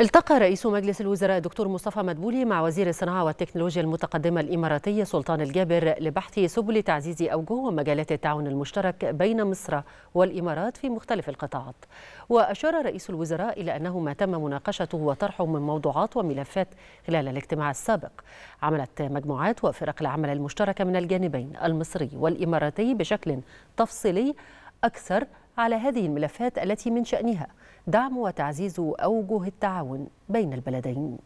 التقى رئيس مجلس الوزراء الدكتور مصطفى مدبولي مع وزير الصناعة والتكنولوجيا المتقدمة الإماراتي سلطان الجابر لبحث سبل تعزيز أوجه ومجالات التعاون المشترك بين مصر والإمارات في مختلف القطاعات وأشار رئيس الوزراء إلى أنه ما تم مناقشته وطرحه من موضوعات وملفات خلال الاجتماع السابق عملت مجموعات وفرق العمل المشتركة من الجانبين المصري والإماراتي بشكل تفصيلي أكثر على هذه الملفات التي من شأنها دعم وتعزيز أوجه التعاون بين البلدين